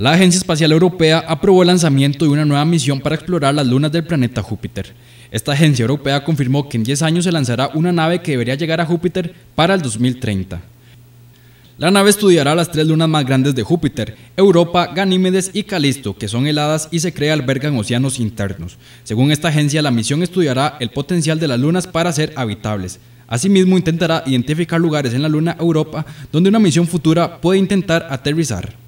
La Agencia Espacial Europea aprobó el lanzamiento de una nueva misión para explorar las lunas del planeta Júpiter. Esta agencia europea confirmó que en 10 años se lanzará una nave que debería llegar a Júpiter para el 2030. La nave estudiará las tres lunas más grandes de Júpiter, Europa, Ganímedes y Calisto, que son heladas y se cree albergan océanos internos. Según esta agencia, la misión estudiará el potencial de las lunas para ser habitables. Asimismo, intentará identificar lugares en la luna Europa donde una misión futura puede intentar aterrizar.